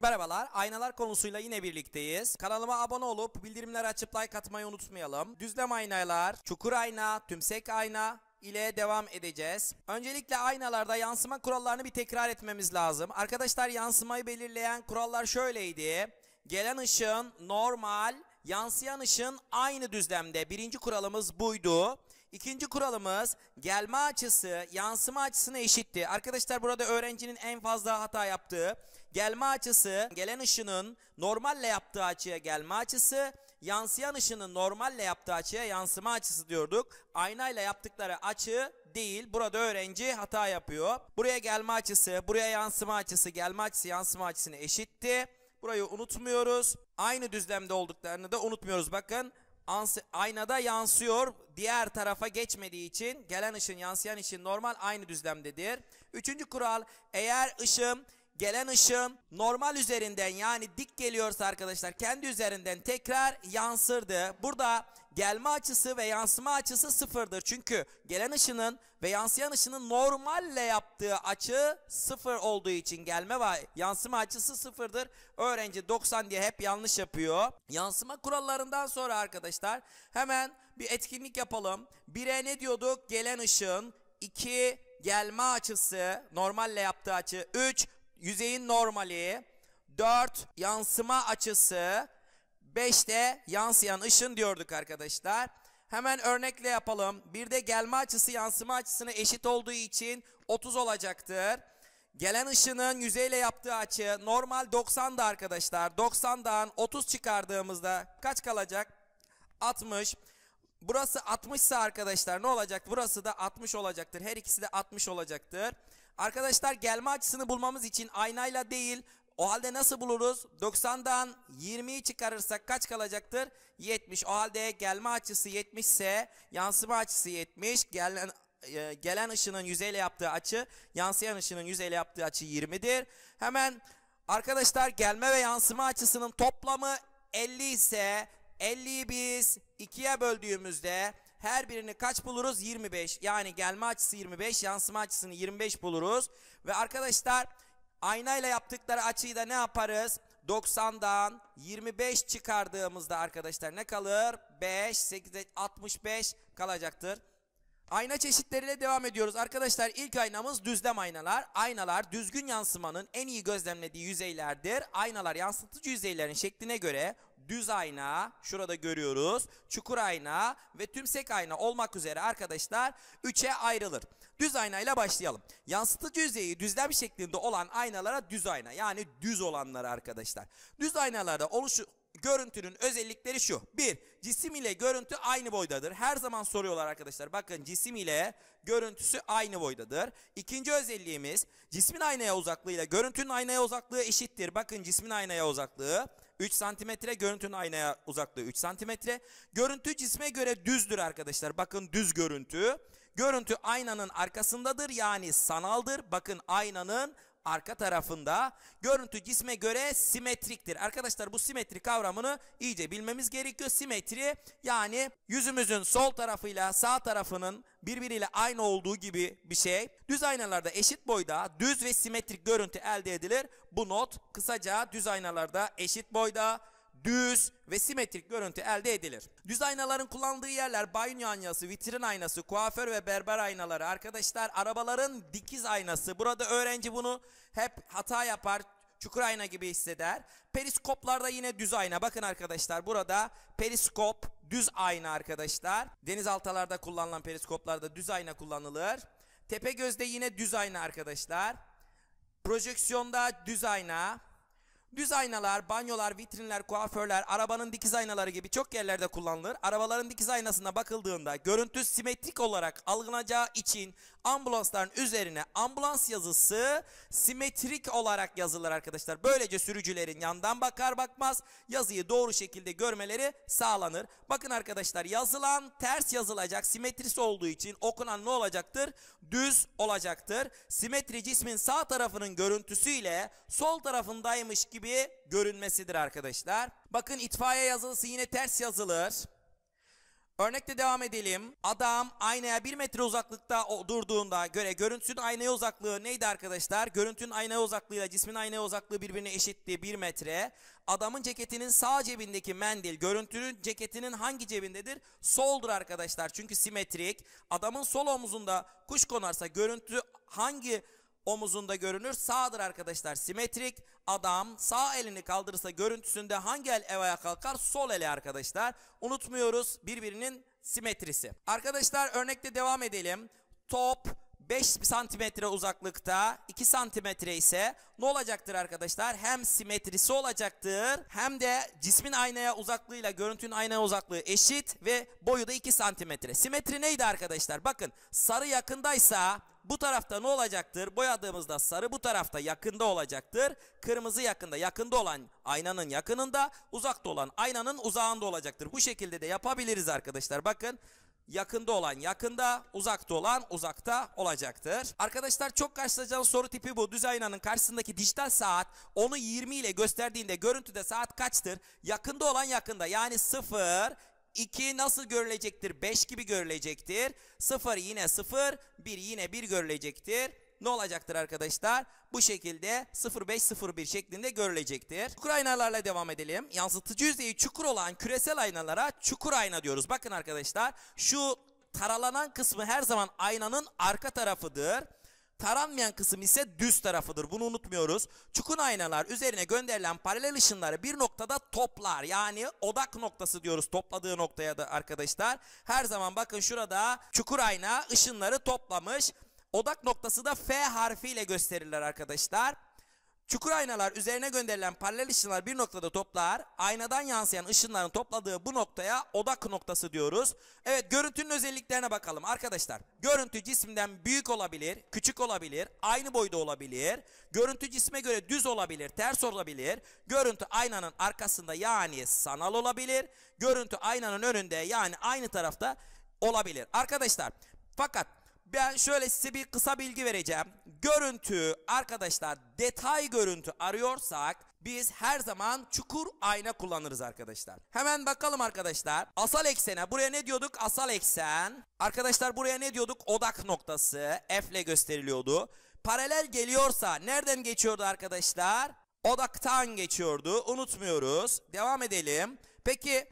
Merhabalar, aynalar konusuyla yine birlikteyiz. Kanalıma abone olup bildirimleri açıp like atmayı unutmayalım. Düzlem aynalar, çukur ayna, tümsek ayna, ile devam edeceğiz. Öncelikle aynalarda yansıma kurallarını bir tekrar etmemiz lazım. Arkadaşlar yansımayı belirleyen kurallar şöyleydi. Gelen ışın normal, yansıyan ışın aynı düzlemde. Birinci kuralımız buydu. İkinci kuralımız gelme açısı yansıma açısına eşitti. Arkadaşlar burada öğrencinin en fazla hata yaptığı gelme açısı gelen ışının normalle yaptığı açıya gelme açısı yansıyan ışının normalle yaptığı açıya yansıma açısı diyorduk. Aynayla yaptıkları açı değil. Burada öğrenci hata yapıyor. Buraya gelme açısı, buraya yansıma açısı, gelme açısı, yansıma açısını eşitti. Burayı unutmuyoruz. Aynı düzlemde olduklarını da unutmuyoruz. Bakın aynada yansıyor. Diğer tarafa geçmediği için gelen ışın yansıyan ışın normal aynı düzlemdedir. Üçüncü kural eğer ışım gelen ışım normal üzerinden yani dik geliyorsa arkadaşlar kendi üzerinden tekrar yansırdı. Burada gelme açısı ve yansıma açısı sıfırdır. Çünkü gelen ışının ve yansıyan ışının normalle yaptığı açı sıfır olduğu için gelme ve yansıma açısı sıfırdır. Öğrenci 90 diye hep yanlış yapıyor. Yansıma kurallarından sonra arkadaşlar hemen bir etkinlik yapalım. 1'e ne diyorduk? Gelen ışın. 2 gelme açısı normalle yaptığı açı. 3 yüzeyin normali. 4 yansıma açısı. 5 yansıyan ışın diyorduk arkadaşlar. Hemen örnekle yapalım. Bir de gelme açısı yansıma açısına eşit olduğu için 30 olacaktır. Gelen ışının yüzeyle yaptığı açı normal 90'da arkadaşlar. 90'dan 30 çıkardığımızda kaç kalacak? 60. Burası 60 ise arkadaşlar ne olacak? Burası da 60 olacaktır. Her ikisi de 60 olacaktır. Arkadaşlar gelme açısını bulmamız için aynayla değil o halde nasıl buluruz? 90'dan 20'yi çıkarırsak kaç kalacaktır? 70. O halde gelme açısı 70 ise yansıma açısı 70. Gelen, e, gelen ışının yüzeyle yaptığı açı yansıyan ışının yüzeyle yaptığı açı 20'dir. Hemen arkadaşlar gelme ve yansıma açısının toplamı 50 ise 50'yi biz 2'ye böldüğümüzde her birini kaç buluruz? 25. Yani gelme açısı 25, yansıma açısını 25 buluruz. Ve arkadaşlar Aynayla yaptıkları açıyı da ne yaparız? 90'dan 25 çıkardığımızda arkadaşlar ne kalır? 5, 8, 65 kalacaktır. Ayna çeşitleriyle devam ediyoruz. Arkadaşlar ilk aynamız düzlem aynalar. Aynalar düzgün yansımanın en iyi gözlemlediği yüzeylerdir. Aynalar yansıtıcı yüzeylerin şekline göre düz ayna, şurada görüyoruz, çukur ayna ve tümsek ayna olmak üzere arkadaşlar 3'e ayrılır. Düz aynayla başlayalım. Yansıtıcı yüzeyi düzlem şeklinde olan aynalara düz ayna yani düz olanlara arkadaşlar. Düz aynalarda oluşu görüntünün özellikleri şu. Bir, cisim ile görüntü aynı boydadır. Her zaman soruyorlar arkadaşlar. Bakın cisim ile görüntüsü aynı boydadır. İkinci özelliğimiz cismin aynaya uzaklığıyla görüntünün aynaya uzaklığı eşittir. Bakın cismin aynaya uzaklığı 3 santimetre, görüntünün aynaya uzaklığı 3 santimetre. Görüntü cisme göre düzdür arkadaşlar. Bakın düz görüntü. Görüntü aynanın arkasındadır yani sanaldır. Bakın aynanın arka tarafında. Görüntü cisme göre simetriktir. Arkadaşlar bu simetri kavramını iyice bilmemiz gerekiyor. Simetri yani yüzümüzün sol tarafıyla sağ tarafının birbiriyle aynı olduğu gibi bir şey. Düz aynalarda eşit boyda düz ve simetrik görüntü elde edilir. Bu not kısaca düz aynalarda eşit boyda düz ve simetrik görüntü elde edilir. Düz aynaların kullandığı yerler banyo aynası, vitrin aynası, kuaför ve berber aynaları. Arkadaşlar arabaların dikiz aynası. Burada öğrenci bunu hep hata yapar çukur ayna gibi hisseder. Periskoplarda yine düz ayna. Bakın arkadaşlar burada periskop düz ayna arkadaşlar. Denizaltalarda kullanılan periskoplarda düz ayna kullanılır. Tepe gözde yine düz ayna arkadaşlar. Projeksiyonda düz ayna. Düz aynalar, banyolar, vitrinler, kuaförler, arabanın dikiz aynaları gibi çok yerlerde kullanılır. Arabaların dikiz aynasına bakıldığında görüntü simetrik olarak algılanacağı için ambulansların üzerine ambulans yazısı simetrik olarak yazılır arkadaşlar. Böylece sürücülerin yandan bakar bakmaz yazıyı doğru şekilde görmeleri sağlanır. Bakın arkadaşlar yazılan ters yazılacak simetrisi olduğu için okunan ne olacaktır? Düz olacaktır. Simetri cismin sağ tarafının görüntüsüyle sol tarafındaymış gibi gibi görünmesidir arkadaşlar. Bakın itfaiye yazılısı yine ters yazılır. Örnekte devam edelim. Adam aynaya bir metre uzaklıkta durduğunda göre görüntünün aynaya uzaklığı neydi arkadaşlar? Görüntünün aynaya uzaklığıyla cismin aynaya uzaklığı birbirine eşitti 1 metre. Adamın ceketinin sağ cebindeki mendil görüntünün ceketinin hangi cebindedir? Soldur arkadaşlar çünkü simetrik. Adamın sol omuzunda kuş konarsa görüntü hangi omuzunda görünür. Sağdır arkadaşlar simetrik. Adam sağ elini kaldırırsa görüntüsünde hangi el evaya kalkar? Sol eli arkadaşlar. Unutmuyoruz birbirinin simetrisi. Arkadaşlar örnekte devam edelim. Top 5 santimetre uzaklıkta 2 santimetre ise ne olacaktır arkadaşlar? Hem simetrisi olacaktır hem de cismin aynaya uzaklığıyla görüntünün aynaya uzaklığı eşit ve boyu da 2 santimetre. Simetri neydi arkadaşlar? Bakın sarı yakındaysa bu tarafta ne olacaktır? Boyadığımızda sarı bu tarafta yakında olacaktır. Kırmızı yakında. Yakında olan aynanın yakınında, uzakta olan aynanın uzağında olacaktır. Bu şekilde de yapabiliriz arkadaşlar. Bakın yakında olan yakında, uzakta olan uzakta olacaktır. Arkadaşlar çok karşılaşacağınız soru tipi bu. Düz aynanın karşısındaki dijital saat onu 20 ile gösterdiğinde görüntüde saat kaçtır? Yakında olan yakında yani 0, 2 nasıl görülecektir? 5 gibi görülecektir. 0 yine 0, 1 yine 1 görülecektir. Ne olacaktır arkadaşlar? Bu şekilde 0501 şeklinde görülecektir. Çukur aynalarla devam edelim. Yansıtıcı yüzeyi çukur olan küresel aynalara çukur ayna diyoruz. Bakın arkadaşlar şu taralanan kısmı her zaman aynanın arka tarafıdır. Taranmayan kısım ise düz tarafıdır. Bunu unutmuyoruz. Çukun aynalar üzerine gönderilen paralel ışınları bir noktada toplar. Yani odak noktası diyoruz topladığı noktaya da arkadaşlar. Her zaman bakın şurada çukur ayna ışınları toplamış. Odak noktası da F harfiyle gösterirler arkadaşlar. Çukur aynalar üzerine gönderilen paralel ışınlar bir noktada toplar. Aynadan yansıyan ışınların topladığı bu noktaya odak noktası diyoruz. Evet görüntünün özelliklerine bakalım arkadaşlar. Görüntü cisimden büyük olabilir, küçük olabilir, aynı boyda olabilir. Görüntü cisme göre düz olabilir, ters olabilir. Görüntü aynanın arkasında yani sanal olabilir. Görüntü aynanın önünde yani aynı tarafta olabilir. Arkadaşlar fakat ben şöyle size bir kısa bilgi vereceğim görüntü arkadaşlar detay görüntü arıyorsak biz her zaman çukur ayna kullanırız arkadaşlar. Hemen bakalım arkadaşlar. Asal eksene buraya ne diyorduk? Asal eksen. Arkadaşlar buraya ne diyorduk? Odak noktası F ile gösteriliyordu. Paralel geliyorsa nereden geçiyordu arkadaşlar? Odaktan geçiyordu. Unutmuyoruz. Devam edelim. Peki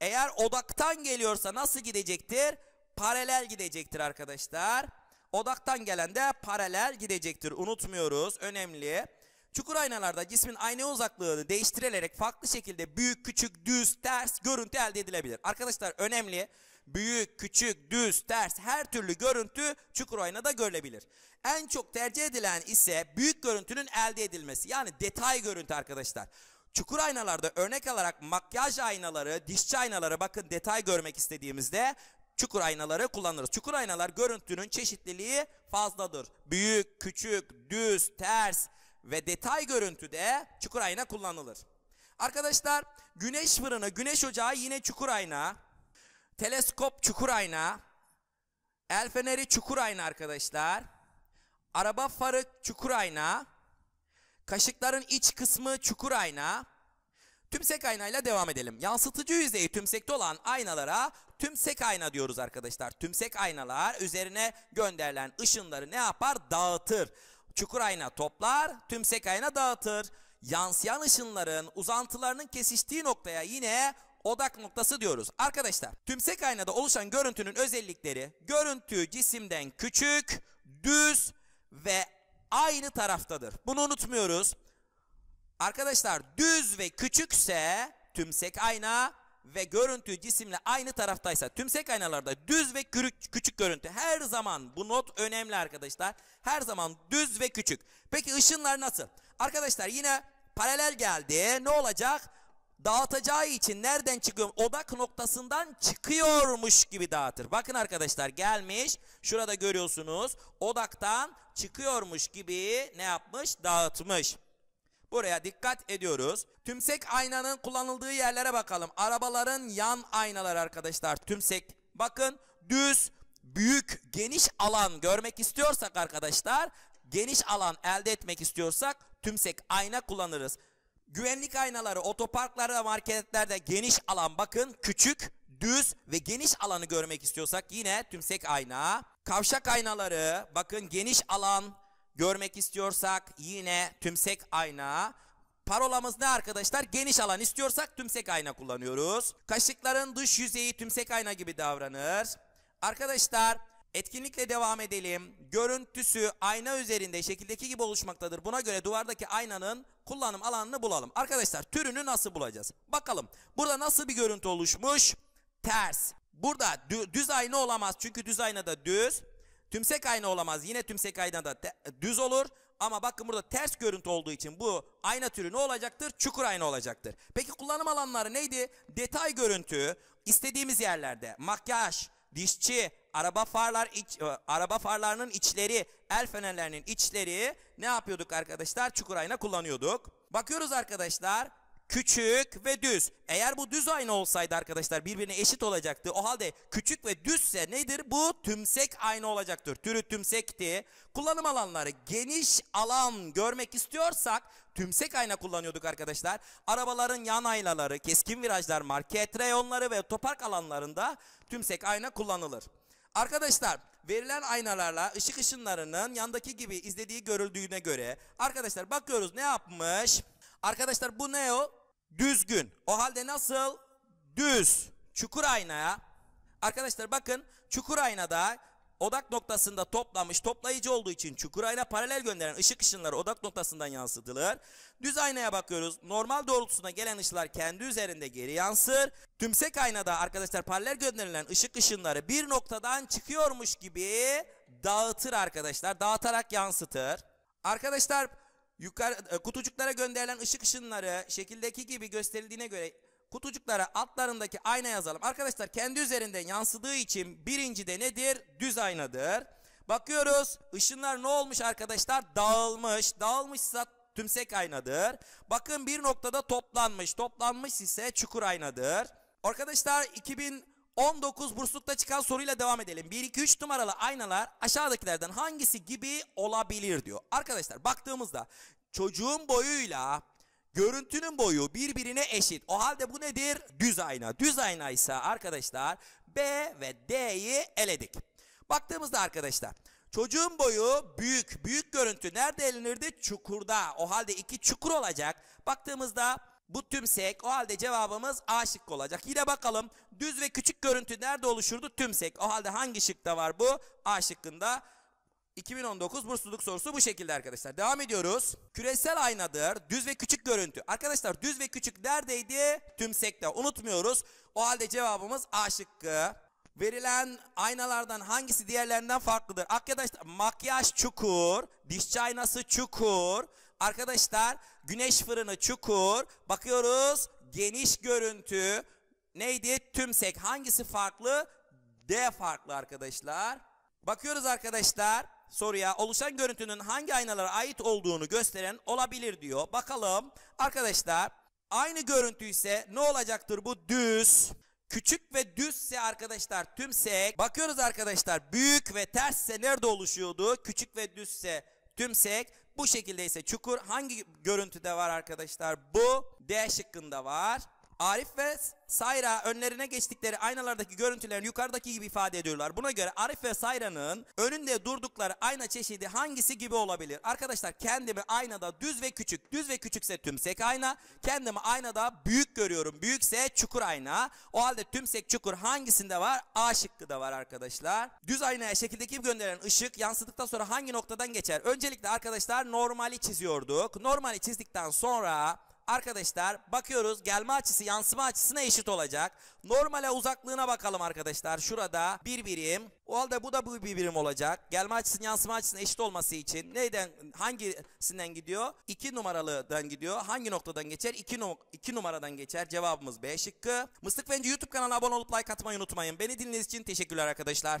eğer odaktan geliyorsa nasıl gidecektir? Paralel gidecektir arkadaşlar. Odaktan gelen de paralel gidecektir. Unutmuyoruz. Önemli. Çukur aynalarda cismin ayna uzaklığını değiştirilerek farklı şekilde büyük, küçük, düz, ters görüntü elde edilebilir. Arkadaşlar önemli. Büyük, küçük, düz, ters her türlü görüntü çukur aynada görülebilir. En çok tercih edilen ise büyük görüntünün elde edilmesi. Yani detay görüntü arkadaşlar. Çukur aynalarda örnek alarak makyaj aynaları, dişçi aynaları bakın detay görmek istediğimizde çukur aynaları kullanırız. Çukur aynalar görüntünün çeşitliliği fazladır. Büyük, küçük, düz, ters ve detay görüntüde çukur ayna kullanılır. Arkadaşlar güneş fırını, güneş ocağı yine çukur ayna. Teleskop çukur ayna. El feneri çukur ayna arkadaşlar. Araba farı çukur ayna. Kaşıkların iç kısmı çukur ayna. Tümsek aynayla devam edelim. Yansıtıcı yüzeyi tümsekte olan aynalara tümsek ayna diyoruz arkadaşlar. Tümsek aynalar üzerine gönderilen ışınları ne yapar? Dağıtır. Çukur ayna toplar, tümsek ayna dağıtır. Yansıyan ışınların uzantılarının kesiştiği noktaya yine odak noktası diyoruz. Arkadaşlar tümsek aynada oluşan görüntünün özellikleri görüntü cisimden küçük, düz ve aynı taraftadır. Bunu unutmuyoruz. Arkadaşlar düz ve küçükse tümsek ayna ve görüntü cisimle aynı taraftaysa tümsek aynalarda düz ve küçük, küçük görüntü her zaman bu not önemli arkadaşlar. Her zaman düz ve küçük. Peki ışınlar nasıl? Arkadaşlar yine paralel geldi. Ne olacak? Dağıtacağı için nereden çıkıyor? Odak noktasından çıkıyormuş gibi dağıtır. Bakın arkadaşlar gelmiş. Şurada görüyorsunuz. Odaktan çıkıyormuş gibi ne yapmış? Dağıtmış. Buraya dikkat ediyoruz. Tümsek aynanın kullanıldığı yerlere bakalım. Arabaların yan aynaları arkadaşlar. Tümsek bakın düz büyük geniş alan görmek istiyorsak arkadaşlar geniş alan elde etmek istiyorsak tümsek ayna kullanırız. Güvenlik aynaları otoparklarda marketlerde geniş alan bakın küçük düz ve geniş alanı görmek istiyorsak yine tümsek ayna. Kavşak aynaları bakın geniş alan görmek istiyorsak yine tümsek ayna. Parolamız ne arkadaşlar? Geniş alan istiyorsak tümsek ayna kullanıyoruz. Kaşıkların dış yüzeyi tümsek ayna gibi davranır. Arkadaşlar etkinlikle devam edelim. Görüntüsü ayna üzerinde şekildeki gibi oluşmaktadır. Buna göre duvardaki aynanın kullanım alanını bulalım. Arkadaşlar türünü nasıl bulacağız? Bakalım burada nasıl bir görüntü oluşmuş? Ters. Burada düz ayna olamaz çünkü düz ayna da düz. Tümsek ayna olamaz. Yine tümsek ayna da düz olur. Ama bakın burada ters görüntü olduğu için bu ayna türü ne olacaktır? Çukur ayna olacaktır. Peki kullanım alanları neydi? Detay görüntü istediğimiz yerlerde makyaj, dişçi, araba farlar iç, e, araba farlarının içleri, el fenerlerinin içleri ne yapıyorduk arkadaşlar? Çukur ayna kullanıyorduk. Bakıyoruz arkadaşlar küçük ve düz. Eğer bu düz ayna olsaydı arkadaşlar birbirine eşit olacaktı. O halde küçük ve düzse nedir? Bu tümsek ayna olacaktır. Türü tümsekti. Kullanım alanları geniş alan görmek istiyorsak tümsek ayna kullanıyorduk arkadaşlar. Arabaların yan aynaları, keskin virajlar, market reyonları ve otopark alanlarında tümsek ayna kullanılır. Arkadaşlar verilen aynalarla ışık ışınlarının yandaki gibi izlediği görüldüğüne göre arkadaşlar bakıyoruz ne yapmış? Arkadaşlar bu ne o? Düzgün. O halde nasıl? Düz. Çukur aynaya. Arkadaşlar bakın çukur aynada odak noktasında toplamış toplayıcı olduğu için çukur ayna paralel gönderen ışık ışınları odak noktasından yansıtılır. Düz aynaya bakıyoruz. Normal doğrultusuna gelen ışınlar kendi üzerinde geri yansır. Tümsek aynada arkadaşlar paralel gönderilen ışık ışınları bir noktadan çıkıyormuş gibi dağıtır arkadaşlar. Dağıtarak yansıtır. Arkadaşlar yukarı e, kutucuklara gönderilen ışık ışınları şekildeki gibi gösterildiğine göre kutucuklara altlarındaki ayna yazalım. Arkadaşlar kendi üzerinden yansıdığı için birinci de nedir? Düz aynadır. Bakıyoruz ışınlar ne olmuş arkadaşlar? Dağılmış. Dağılmışsa tümsek aynadır. Bakın bir noktada toplanmış. Toplanmış ise çukur aynadır. Arkadaşlar 2000 19 burslukta çıkan soruyla devam edelim. 1, 2, 3 numaralı aynalar aşağıdakilerden hangisi gibi olabilir diyor. Arkadaşlar baktığımızda çocuğun boyuyla görüntünün boyu birbirine eşit. O halde bu nedir? Düz ayna. Düz ayna ise arkadaşlar B ve D'yi eledik. Baktığımızda arkadaşlar çocuğun boyu büyük. Büyük görüntü nerede elinirdi? Çukurda. O halde iki çukur olacak. Baktığımızda bu tümsek. O halde cevabımız A şıkkı olacak. Yine bakalım düz ve küçük görüntü nerede oluşurdu? Tümsek. O halde hangi şıkta var bu? A şıkkında. 2019 bursluluk sorusu bu şekilde arkadaşlar. Devam ediyoruz. Küresel aynadır. Düz ve küçük görüntü. Arkadaşlar düz ve küçük neredeydi? Tümsekte. Unutmuyoruz. O halde cevabımız A şıkkı. Verilen aynalardan hangisi diğerlerinden farklıdır? Arkadaşlar makyaj çukur, dişçi aynası çukur, Arkadaşlar güneş fırını çukur. Bakıyoruz geniş görüntü. Neydi? Tümsek. Hangisi farklı? D farklı arkadaşlar. Bakıyoruz arkadaşlar soruya oluşan görüntünün hangi aynalara ait olduğunu gösteren olabilir diyor. Bakalım arkadaşlar aynı görüntü ise ne olacaktır bu düz? Küçük ve düzse arkadaşlar tümsek. Bakıyoruz arkadaşlar büyük ve tersse nerede oluşuyordu? Küçük ve düzse tümsek. Bu şekildeyse çukur hangi görüntüde var arkadaşlar? Bu D şıkkında var. Arif ve Sayra önlerine geçtikleri aynalardaki görüntülerin yukarıdaki gibi ifade ediyorlar. Buna göre Arif ve Sayra'nın önünde durdukları ayna çeşidi hangisi gibi olabilir? Arkadaşlar kendimi aynada düz ve küçük, düz ve küçükse tümsek ayna, kendimi aynada büyük görüyorum. Büyükse çukur ayna. O halde tümsek çukur hangisinde var? A şıkkı da var arkadaşlar. Düz aynaya şekildeki gönderen ışık yansıdıktan sonra hangi noktadan geçer? Öncelikle arkadaşlar normali çiziyorduk. Normali çizdikten sonra Arkadaşlar bakıyoruz gelme açısı yansıma açısına eşit olacak. Normale uzaklığına bakalım arkadaşlar. Şurada bir birim. O halde bu da bu bir birim olacak. Gelme açısının yansıma açısının eşit olması için neyden hangisinden gidiyor? 2 numaralıdan gidiyor. Hangi noktadan geçer? 2 no numaradan geçer. Cevabımız B şıkkı. Mıstık Bence YouTube kanalına abone olup like atmayı unutmayın. Beni dinlediğiniz için teşekkürler arkadaşlar.